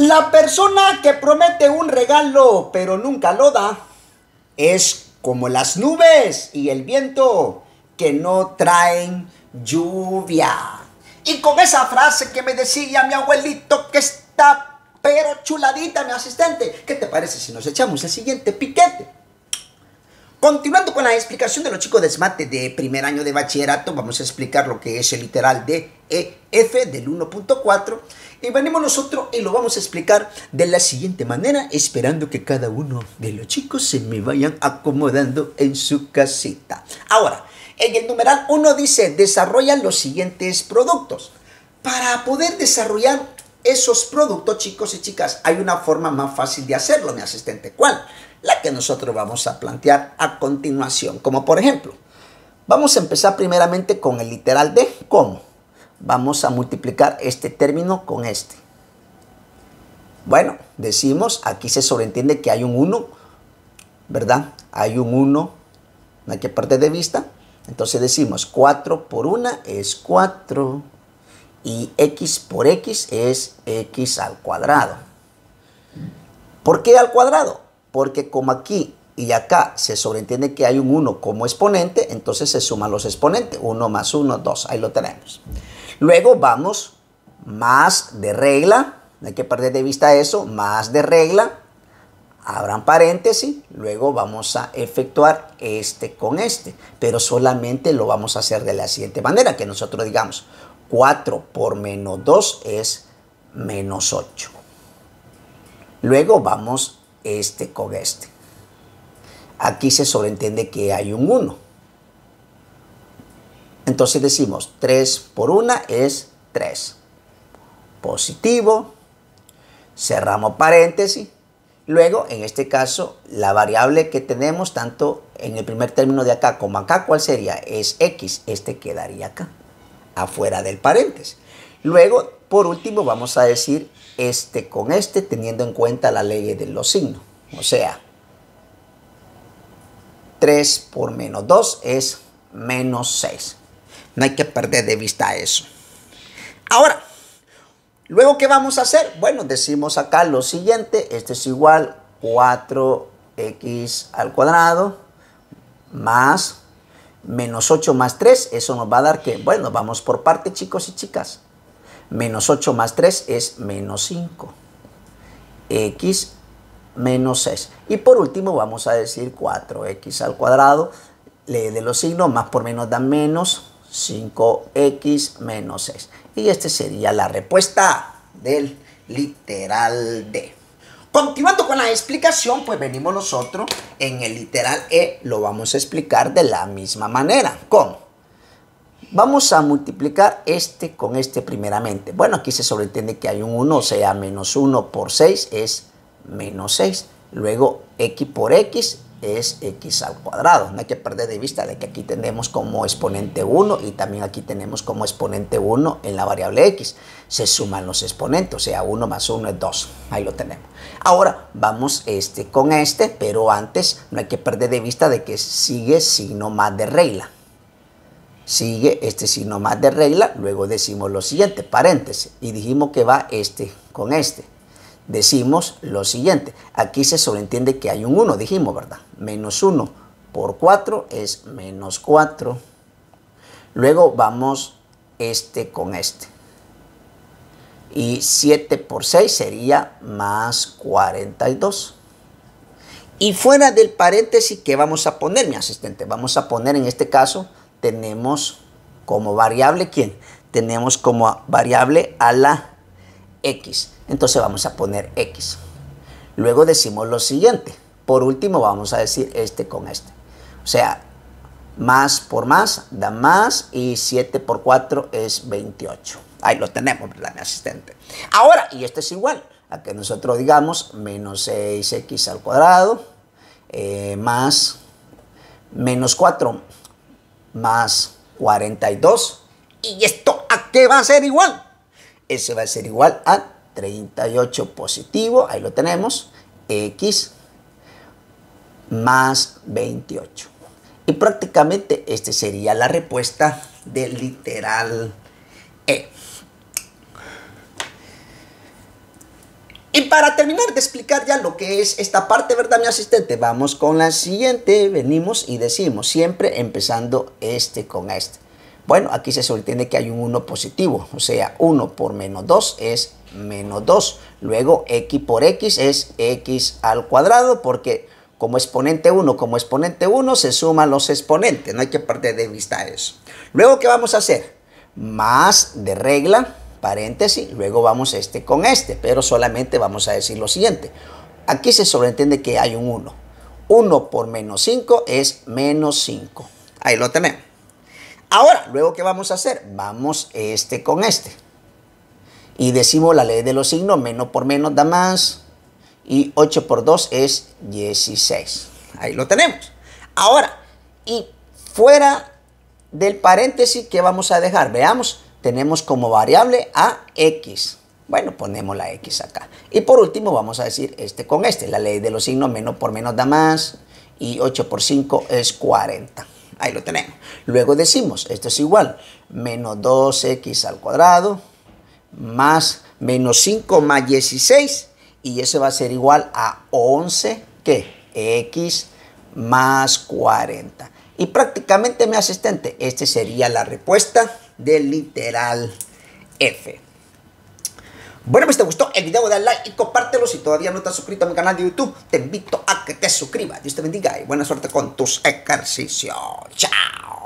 La persona que promete un regalo pero nunca lo da es como las nubes y el viento que no traen lluvia. Y con esa frase que me decía mi abuelito que está pero chuladita mi asistente, ¿qué te parece si nos echamos el siguiente piquete? Continuando con la explicación de los chicos de SMATE de primer año de bachillerato, vamos a explicar lo que es el literal de e f del 1.4 y venimos nosotros y lo vamos a explicar de la siguiente manera, esperando que cada uno de los chicos se me vayan acomodando en su casita. Ahora, en el numeral 1 dice, desarrollan los siguientes productos. Para poder desarrollar esos productos, chicos y chicas, hay una forma más fácil de hacerlo, mi asistente. ¿Cuál? la que nosotros vamos a plantear a continuación. Como por ejemplo, vamos a empezar primeramente con el literal de cómo. Vamos a multiplicar este término con este. Bueno, decimos, aquí se sobreentiende que hay un 1, ¿verdad? Hay un 1, no hay que perder de vista. Entonces decimos 4 por 1 es 4 y x por x es x al cuadrado. ¿Por qué al cuadrado? porque como aquí y acá se sobreentiende que hay un 1 como exponente, entonces se suman los exponentes, 1 más 1, 2, ahí lo tenemos. Luego vamos más de regla, no hay que perder de vista eso, más de regla, abran paréntesis, luego vamos a efectuar este con este, pero solamente lo vamos a hacer de la siguiente manera, que nosotros digamos 4 por menos 2 es menos 8. Luego vamos este con este. Aquí se sobreentiende que hay un 1. Entonces decimos 3 por 1 es 3. Positivo. Cerramos paréntesis. Luego, en este caso, la variable que tenemos, tanto en el primer término de acá como acá, ¿cuál sería? Es x. Este quedaría acá, afuera del paréntesis. Luego, por último, vamos a decir este con este, teniendo en cuenta la ley de los signos. O sea, 3 por menos 2 es menos 6. No hay que perder de vista eso. Ahora, luego, ¿qué vamos a hacer? Bueno, decimos acá lo siguiente. Este es igual 4x al cuadrado más menos 8 más 3. Eso nos va a dar que, bueno, vamos por parte, chicos y chicas. Menos 8 más 3 es menos 5. X menos 6. Y por último vamos a decir 4x al cuadrado. Le de los signos, más por menos da menos 5x menos 6. Y esta sería la respuesta del literal D. Continuando con la explicación, pues venimos nosotros en el literal E, lo vamos a explicar de la misma manera. ¿Cómo? Vamos a multiplicar este con este primeramente. Bueno, aquí se sobreentiende que hay un 1, o sea, menos 1 por 6 es menos 6. Luego, x por x es x al cuadrado. No hay que perder de vista de que aquí tenemos como exponente 1 y también aquí tenemos como exponente 1 en la variable x. Se suman los exponentes, o sea, 1 más 1 es 2. Ahí lo tenemos. Ahora vamos este con este, pero antes no hay que perder de vista de que sigue signo más de regla sigue este signo más de regla, luego decimos lo siguiente, paréntesis, y dijimos que va este con este. Decimos lo siguiente, aquí se sobreentiende que hay un 1, dijimos, ¿verdad? Menos 1 por 4 es menos 4. Luego vamos este con este. Y 7 por 6 sería más 42. Y fuera del paréntesis, ¿qué vamos a poner, mi asistente? Vamos a poner en este caso tenemos como variable quién? Tenemos como variable a la x. Entonces vamos a poner x. Luego decimos lo siguiente. Por último vamos a decir este con este. O sea, más por más da más y 7 por 4 es 28. Ahí lo tenemos, ¿verdad, mi asistente? Ahora, y esto es igual a que nosotros digamos menos 6x al cuadrado eh, más menos 4 más 42. ¿Y esto a qué va a ser igual? Ese va a ser igual a 38 positivo, ahí lo tenemos, x más 28. Y prácticamente esta sería la respuesta del literal E. para terminar de explicar ya lo que es esta parte, ¿verdad, mi asistente? Vamos con la siguiente. Venimos y decimos, siempre empezando este con este. Bueno, aquí se sostiene que hay un 1 positivo, o sea, 1 por menos 2 es menos 2. Luego, x por x es x al cuadrado, porque como exponente 1, como exponente 1, se suman los exponentes. No hay que perder de vista eso. Luego, ¿qué vamos a hacer? Más de regla paréntesis, luego vamos este con este, pero solamente vamos a decir lo siguiente. Aquí se sobreentiende que hay un 1. 1 por menos 5 es menos 5. Ahí lo tenemos. Ahora, luego, ¿qué vamos a hacer? Vamos este con este. Y decimos la ley de los signos, menos por menos da más. Y 8 por 2 es 16. Ahí lo tenemos. Ahora, y fuera del paréntesis, ¿qué vamos a dejar? Veamos tenemos como variable a x. Bueno, ponemos la x acá. Y por último vamos a decir este con este. La ley de los signos, menos por menos da más. Y 8 por 5 es 40. Ahí lo tenemos. Luego decimos, esto es igual, menos 2x al cuadrado más menos 5 más 16. Y eso va a ser igual a 11, ¿qué? X más 40. Y prácticamente, mi asistente, este esta sería la respuesta de literal F. Bueno, pues si te gustó el video, dale like y compártelo. Si todavía no estás suscrito a mi canal de YouTube, te invito a que te suscribas. Dios te bendiga y buena suerte con tus ejercicios. Chao.